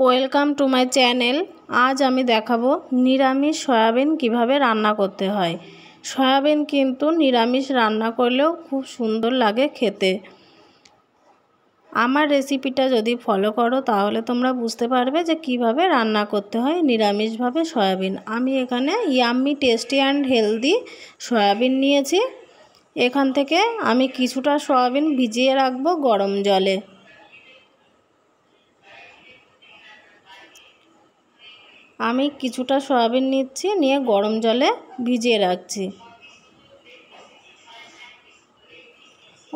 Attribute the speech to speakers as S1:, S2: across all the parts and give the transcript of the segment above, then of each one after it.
S1: welcome to my channel আজ আমি দেখাবো নিরামিষ সয়াবিন কিভাবে রান্না করতে হয় সয়াবিন কিন্তু নিরামিষ রান্না করলেও খুব সুন্দর লাগে খেতে আমার রেসিপিটা যদি ফলো করো তাহলে তোমরা বুঝতে পারবে যে কিভাবে রান্না করতে হয় নিরামিষভাবে সয়াবিন আমি এখানে yummy tasty and healthy soybean নিয়েছি এখান থেকে আমি কিছুটা সয়াবিন ভিজিয়ে রাখবো গরম জলে আমি কিছুটা সয়াবিন নিচ্ছি নিয়ে গরম জলে ভিজিয়ে রাখছি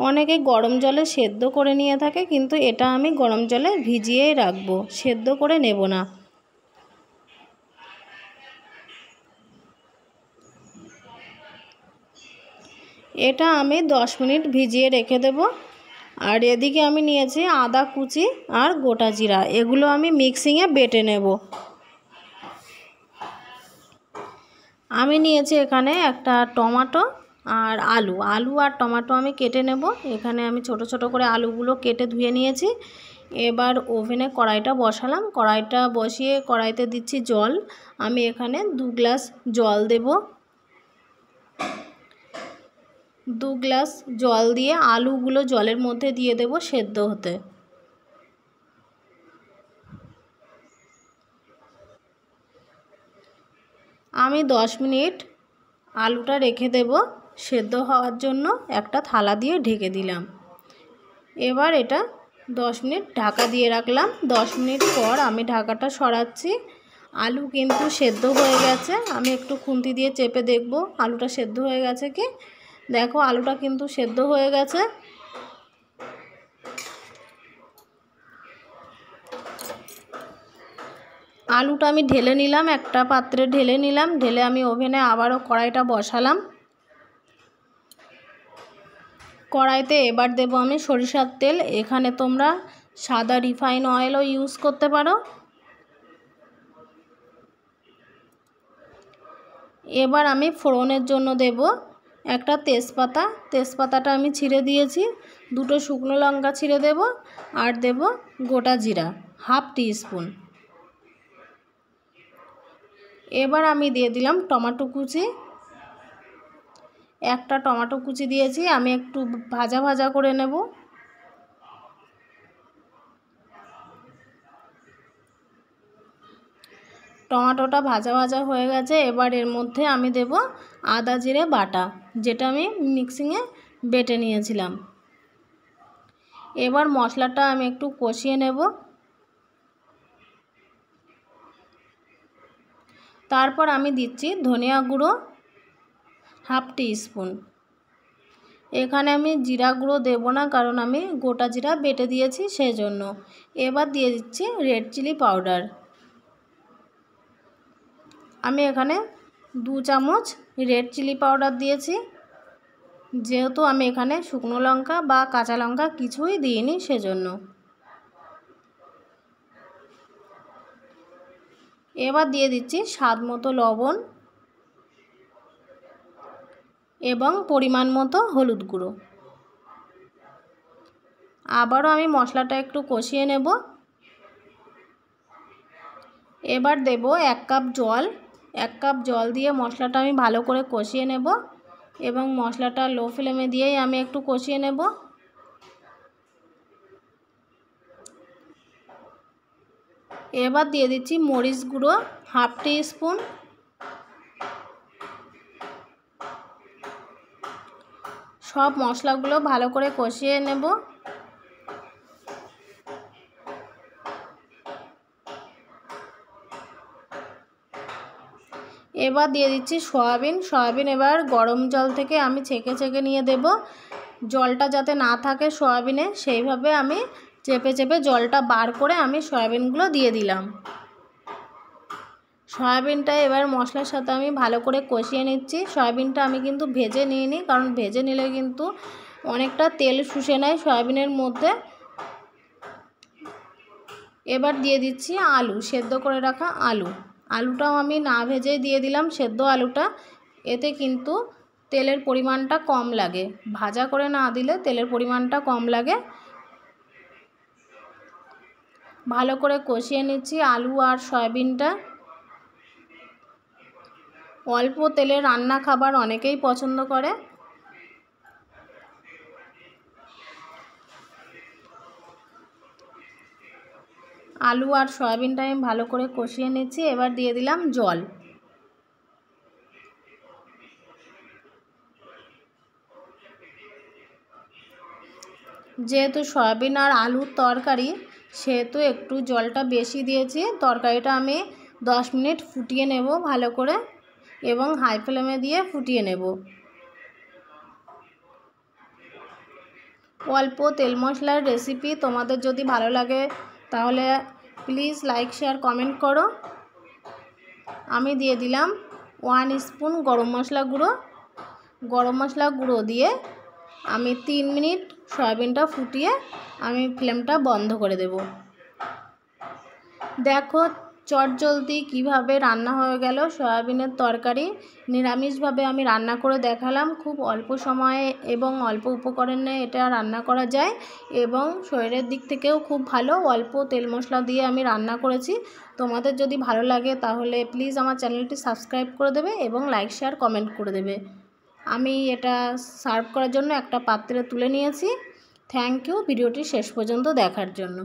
S1: অনেকে গরম জলে সেদ্ধ করে নিয়ে থাকে কিন্তু এটা আমি গরম জলে ভিজিয়েই রাখবো সেদ্ধ করে নেব না এটা আমি দশ মিনিট ভিজিয়ে রেখে দেব আর এদিকে আমি নিয়েছি আদা কুচি আর গোটা জিরা এগুলো আমি মিক্সিংয়ে বেটে নেব আমি নিয়েছি এখানে একটা টমাটো আর আলু আলু আর টমাটো আমি কেটে নেব এখানে আমি ছোট ছোট করে আলুগুলো কেটে ধুয়ে নিয়েছি এবার ওভেনে কড়াইটা বসালাম কড়াইটা বসিয়ে কড়াইতে দিচ্ছি জল আমি এখানে দু গ্লাস জল দেব দু গ্লাস জল দিয়ে আলুগুলো জলের মধ্যে দিয়ে দেব সেদ্ধ হতে আমি দশ মিনিট আলুটা রেখে দেব সেদ্ধ হওয়ার জন্য একটা থালা দিয়ে ঢেকে দিলাম এবার এটা দশ মিনিট ঢাকা দিয়ে রাখলাম দশ মিনিট পর আমি ঢাকাটা সরাচ্ছি আলু কিন্তু সেদ্ধ হয়ে গেছে আমি একটু খুন্তি দিয়ে চেপে দেখব আলুটা সেদ্ধ হয়ে গেছে কি দেখো আলুটা কিন্তু সেদ্ধ হয়ে গেছে আলুটা আমি ঢেলে নিলাম একটা পাত্রে ঢেলে নিলাম ঢেলে আমি ওভেনে আবারও কড়াইটা বসালাম কড়াইতে এবার দেব আমি সরিষার তেল এখানে তোমরা সাদা রিফাইন অয়েলও ইউজ করতে পারো এবার আমি ফোড়নের জন্য দেব একটা তেজপাতা তেজপাতাটা আমি ছিঁড়ে দিয়েছি দুটো শুকনো লঙ্কা ছিঁড়ে দেব আর দেব গোটা জিরা হাফ টি স্পুন এবার আমি দিয়ে দিলাম টমাটো কুচি একটা টমাটো কুচি দিয়েছি আমি একটু ভাজা ভাজা করে নেব টমাটোটা ভাজা ভাজা হয়ে গেছে এবার এর মধ্যে আমি দেব আদা জিরে বাটা যেটা আমি মিক্সিংয়ে বেটে নিয়েছিলাম এবার মশলাটা আমি একটু কষিয়ে নেব তারপর আমি দিচ্ছি ধনিয়া গুঁড়ো হাফ স্পুন এখানে আমি জিরা গুঁড়ো দেবো না কারণ আমি গোটা জিরা বেটে দিয়েছি সেই জন্য এবার দিয়ে দিচ্ছি রেড চিলি পাউডার আমি এখানে দু চামচ রেড চিলি পাউডার দিয়েছি যেহেতু আমি এখানে শুকনো লঙ্কা বা কাঁচা লঙ্কা কিছুই দিইনি সেজন্য এবার দিয়ে দিচ্ছি স্বাদ মতো লবণ এবং পরিমাণ মতো হলুদ গুঁড়ো আবারও আমি মশলাটা একটু কষিয়ে নেব এবার দেব এক কাপ জল এক কাপ জল দিয়ে মশলাটা আমি ভালো করে কষিয়ে নেব এবং মশলাটা লো ফ্লেমে দিয়েই আমি একটু কষিয়ে নেব এবার দিয়ে দিচ্ছি মরিচ গুঁড়ো হাফ টি স্পুন সব মশলাগুলো ভালো করে কষিয়ে নেব এবার দিয়ে দিচ্ছি সয়াবিন সয়াবিন এবার গরম জল থেকে আমি ছেঁকে ছেঁকে নিয়ে দেব জলটা যাতে না থাকে সয়াবিনে সেইভাবে আমি চেপে চেপে জলটা বার করে আমি সয়াবিনগুলো দিয়ে দিলাম সয়াবিনটা এবার মশলার সাথে আমি ভালো করে কষিয়ে নিচ্ছি সয়াবিনটা আমি কিন্তু ভেজে নিয়ে নিই কারণ ভেজে নিলে কিন্তু অনেকটা তেল শুষে নেয় সয়াবিনের মধ্যে এবার দিয়ে দিচ্ছি আলু সেদ্ধ করে রাখা আলু আলুটাও আমি না ভেজে দিয়ে দিলাম সেদ্ধ আলুটা এতে কিন্তু তেলের পরিমাণটা কম লাগে ভাজা করে না দিলে তেলের পরিমাণটা কম লাগে ভালো করে কষিয়ে নিচ্ছি আলু আর সয়াবিনটা অল্প তেলে রান্না খাবার অনেকেই পছন্দ করে আলু আর সয়াবিনটা আমি ভালো করে কষিয়ে নিচ্ছি এবার দিয়ে দিলাম জল যেহেতু সয়াবিন আর আলুর তরকারি সেহেতু একটু জলটা বেশি দিয়েছি তরকারিটা আমি দশ মিনিট ফুটিয়ে নেব ভালো করে এবং হাই ফ্লেমে দিয়ে ফুটিয়ে নেব অল্প তেল মশলার রেসিপি তোমাদের যদি ভালো লাগে তাহলে প্লিজ লাইক শেয়ার কমেন্ট করো আমি দিয়ে দিলাম ওয়ান স্পুন গরম মশলা গুঁড়ো গরম মশলা গুঁড়ো দিয়ে আমি তিন মিনিট সয়াবিনটা ফুটিয়ে আমি ফ্লেমটা বন্ধ করে দেব দেখো চট জলদি কীভাবে রান্না হয়ে গেল সয়াবিনের তরকারি নিরামিষভাবে আমি রান্না করে দেখালাম খুব অল্প সময়ে এবং অল্প উপকরণে এটা রান্না করা যায় এবং শরীরের দিক থেকেও খুব ভালো অল্প তেল মশলা দিয়ে আমি রান্না করেছি তোমাদের যদি ভালো লাগে তাহলে প্লিজ আমার চ্যানেলটি সাবস্ক্রাইব করে দেবে এবং লাইক শেয়ার কমেন্ট করে দেবে আমি এটা সার্ভ করার জন্য একটা পাত্রে তুলে নিয়েছি থ্যাংক ইউ ভিডিওটি শেষ পর্যন্ত দেখার জন্য